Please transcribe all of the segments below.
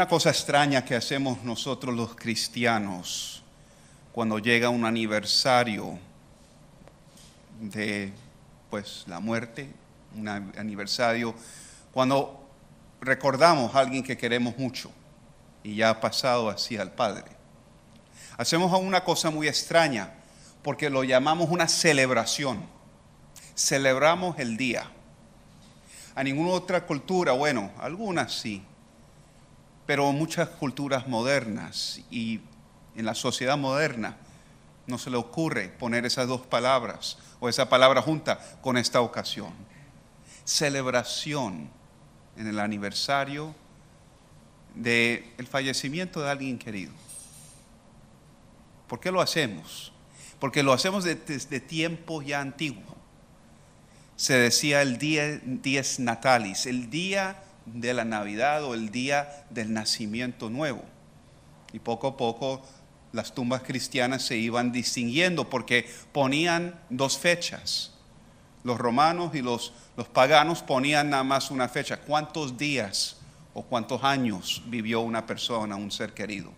una cosa extraña que hacemos nosotros los cristianos cuando llega un aniversario de pues la muerte, un aniversario, cuando recordamos a alguien que queremos mucho y ya ha pasado así al Padre. Hacemos una cosa muy extraña porque lo llamamos una celebración. Celebramos el día. A ninguna otra cultura, bueno, algunas sí, pero muchas culturas modernas y en la sociedad moderna no se le ocurre poner esas dos palabras o esa palabra junta con esta ocasión. Celebración en el aniversario del fallecimiento de alguien querido. ¿Por qué lo hacemos? Porque lo hacemos desde tiempos ya antiguos. Se decía el día 10 natalis, el día de la Navidad o el día del nacimiento nuevo. Y poco a poco las tumbas cristianas se iban distinguiendo porque ponían dos fechas. Los romanos y los, los paganos ponían nada más una fecha. ¿Cuántos días o cuántos años vivió una persona, un ser querido?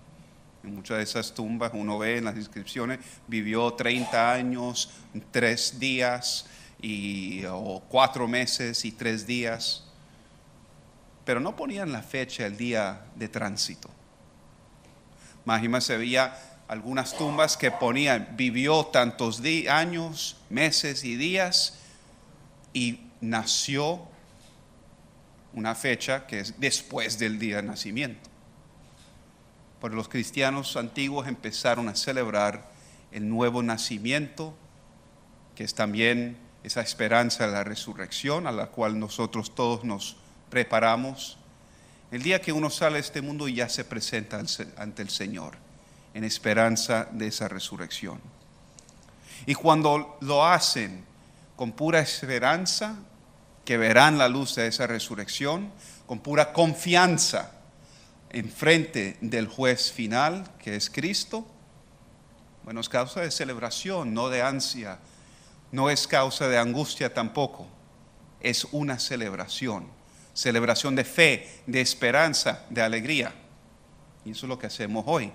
En muchas de esas tumbas uno ve en las inscripciones, vivió 30 años, 3 días, y, o 4 meses y 3 días pero no ponían la fecha, el día de tránsito. máxima se veía algunas tumbas que ponían, vivió tantos años, meses y días, y nació una fecha que es después del día de nacimiento. Por los cristianos antiguos empezaron a celebrar el nuevo nacimiento, que es también esa esperanza de la resurrección a la cual nosotros todos nos preparamos, el día que uno sale de este mundo y ya se presenta ante el Señor en esperanza de esa resurrección. Y cuando lo hacen con pura esperanza, que verán la luz de esa resurrección, con pura confianza en frente del juez final, que es Cristo, bueno, es causa de celebración, no de ansia, no es causa de angustia tampoco, es una celebración celebración de fe, de esperanza, de alegría. Y eso es lo que hacemos hoy.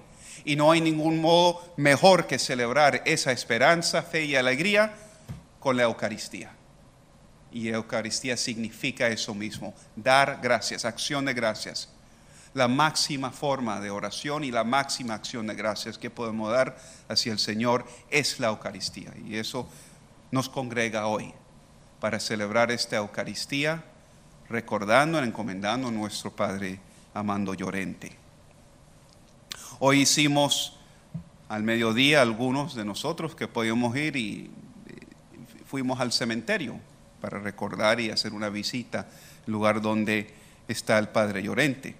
Y no hay ningún modo mejor que celebrar esa esperanza, fe y alegría con la Eucaristía. Y Eucaristía significa eso mismo, dar gracias, acción de gracias. La máxima forma de oración y la máxima acción de gracias que podemos dar hacia el Señor es la Eucaristía. Y eso nos congrega hoy para celebrar esta Eucaristía recordando, encomendando a nuestro Padre Amando Llorente. Hoy hicimos al mediodía algunos de nosotros que podíamos ir y eh, fuimos al cementerio para recordar y hacer una visita al lugar donde está el Padre Llorente.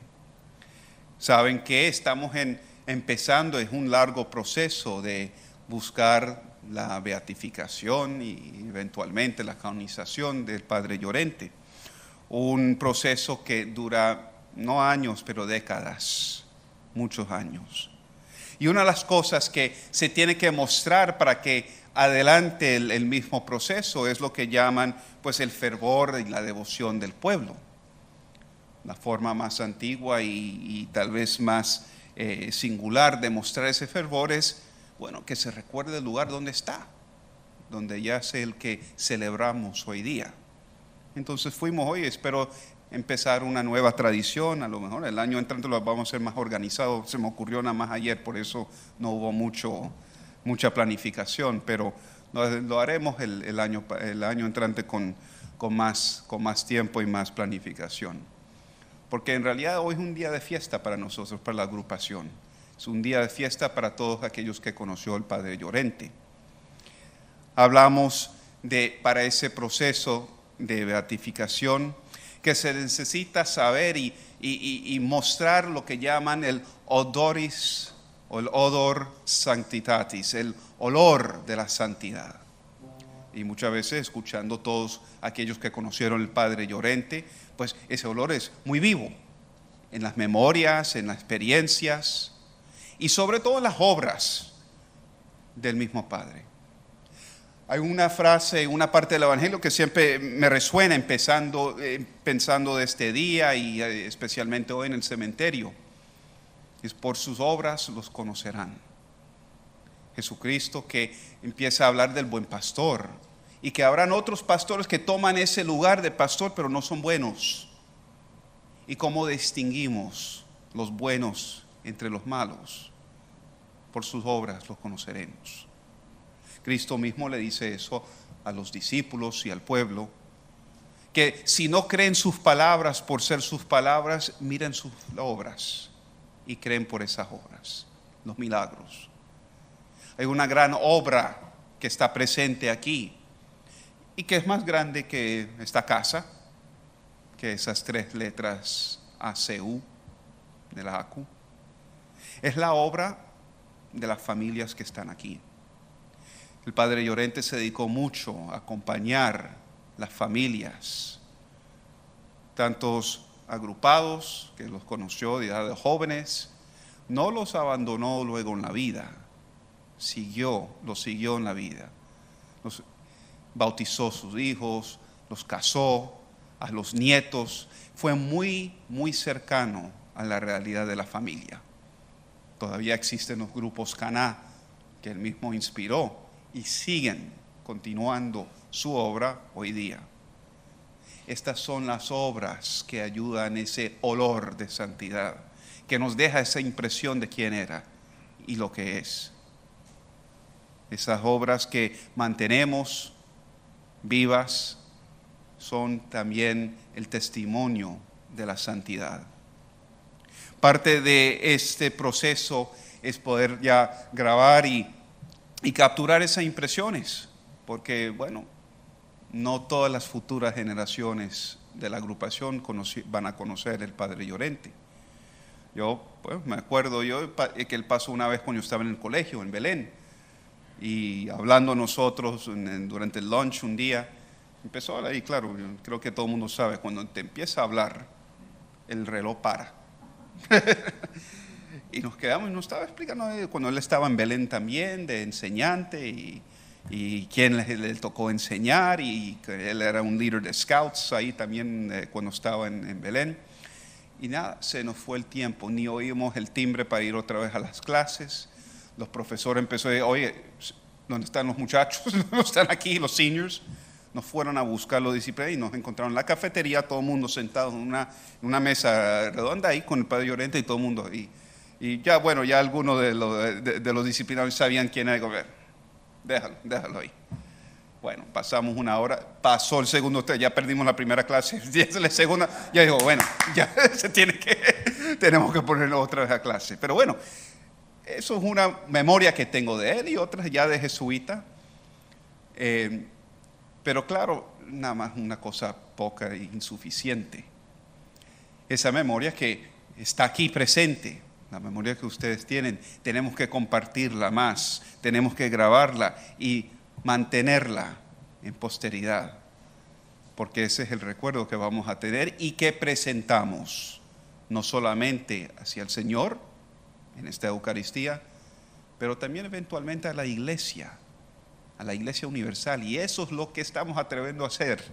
Saben que estamos en, empezando, es un largo proceso de buscar la beatificación y eventualmente la canonización del Padre Llorente un proceso que dura no años, pero décadas, muchos años. Y una de las cosas que se tiene que mostrar para que adelante el, mismo proceso es lo que llaman pues el fervor y la devoción del pueblo. La forma más antigua y, tal vez más eh, singular de mostrar ese fervor es, bueno, que se recuerde el lugar donde está, donde ya es el que celebramos hoy día. Entonces fuimos, hoy, espero empezar una nueva tradición, a lo mejor el año entrante lo vamos a hacer más organizado, se me ocurrió nada más ayer, por eso no hubo mucho, mucha planificación, pero lo, haremos el, el año, el año entrante con, con, más, con más tiempo y más planificación. Porque en realidad hoy es un día de fiesta para nosotros, para la agrupación. Es un día de fiesta para todos aquellos que conoció el Padre Llorente. Hablamos de, para ese proceso de beatificación, que se necesita saber y, mostrar lo que llaman el odoris o el odor sanctitatis, el olor de la santidad. Y muchas veces escuchando todos aquellos que conocieron el Padre Llorente, pues ese olor es muy vivo en las memorias, en las experiencias y sobre todo en las obras del mismo Padre. Hay una frase, una parte del Evangelio que siempre me resuena empezando, eh, pensando de este día y eh, especialmente hoy en el cementerio. Es por sus obras los conocerán. Jesucristo que empieza a hablar del buen pastor y que habrán otros pastores que toman ese lugar de pastor pero no son buenos. ¿Y cómo distinguimos los buenos entre los malos? Por sus obras los conoceremos. Cristo mismo le dice eso a los discípulos y al pueblo, que si no creen sus palabras por ser sus palabras, miren sus obras y creen por esas obras, los milagros. Hay una gran obra que está presente aquí y que es más grande que esta casa, que esas tres letras ACU de la ACU. Es la obra de las familias que están aquí. El padre Llorente se dedicó mucho a acompañar las familias, tantos agrupados que los conoció de edad de jóvenes, no los abandonó luego en la vida, siguió, los siguió en la vida. Los bautizó sus hijos, los casó, a los nietos, fue muy, muy cercano a la realidad de la familia. Todavía existen los grupos Caná que él mismo inspiró y siguen continuando su obra hoy día. Estas son las obras que ayudan ese olor de santidad, que nos deja esa impresión de quién era y lo que es. Esas obras que mantenemos vivas son también el testimonio de la santidad. Parte de este proceso es poder ya grabar y y capturar esas impresiones, porque bueno, no todas las futuras generaciones de la agrupación van a conocer el Padre Llorente. Yo pues, me acuerdo yo que él pasó una vez cuando yo estaba en el colegio, en Belén, y hablando nosotros durante el lunch un día, empezó ahí, claro, creo que todo el mundo sabe, cuando te empieza a hablar, el reloj para. Y nos quedamos y nos estaba explicando eh, cuando él estaba en Belén también, de enseñante, y, quién le, tocó enseñar, y él era un líder de scouts ahí también eh, cuando estaba en, Belén. Y nada, se nos fue el tiempo, ni oímos el timbre para ir otra vez a las clases. Los profesores empezó a decir, oye, ¿dónde están los muchachos? ¿No están aquí los seniors? Nos fueron a buscar los discípulos y nos encontraron en la cafetería, todo el mundo sentado en una, mesa redonda ahí con el padre Llorente y todo el mundo. ahí y ya, bueno, ya algunos de los, de, disciplinados sabían quién era el Déjalo, déjalo ahí. Bueno, pasamos una hora, pasó el segundo, ya perdimos la primera clase, ya la segunda, ya digo, bueno, ya se tiene que, tenemos que ponerlo otra vez a clase. Pero bueno, eso es una memoria que tengo de él y otras ya de jesuita. Eh, pero claro, nada más una cosa poca e insuficiente. Esa memoria que está aquí presente, la memoria que ustedes tienen, tenemos que compartirla más, tenemos que grabarla y mantenerla en posteridad, porque ese es el recuerdo que vamos a tener y que presentamos, no solamente hacia el Señor en esta Eucaristía, pero también eventualmente a la iglesia, a la iglesia universal, y eso es lo que estamos atreviendo a hacer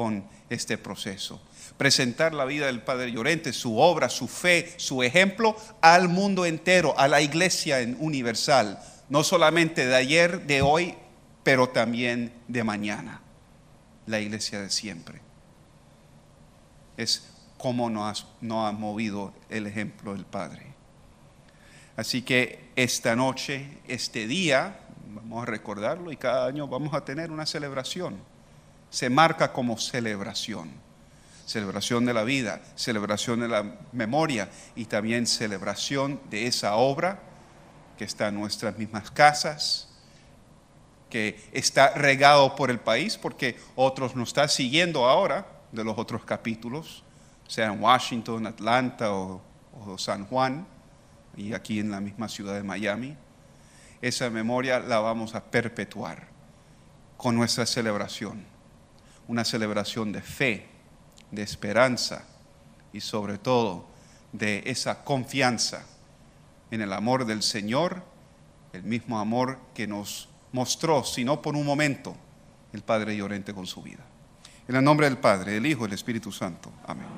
con este proceso. Presentar la vida del Padre Llorente, su obra, su fe, su ejemplo al mundo entero, a la iglesia universal, no solamente de ayer, de hoy, pero también de mañana, la iglesia de siempre. Es como nos ha movido el ejemplo del Padre. Así que esta noche, este día, vamos a recordarlo y cada año vamos a tener una celebración se marca como celebración. Celebración de la vida, celebración de la memoria y también celebración de esa obra que está en nuestras mismas casas, que está regado por el país, porque otros nos están siguiendo ahora de los otros capítulos, sea en Washington, Atlanta o, o San Juan, y aquí en la misma ciudad de Miami. Esa memoria la vamos a perpetuar con nuestra celebración una celebración de fe, de esperanza y sobre todo de esa confianza en el amor del Señor, el mismo amor que nos mostró, si no por un momento, el Padre Llorente con su vida. En el nombre del Padre, del Hijo y del Espíritu Santo. Amén.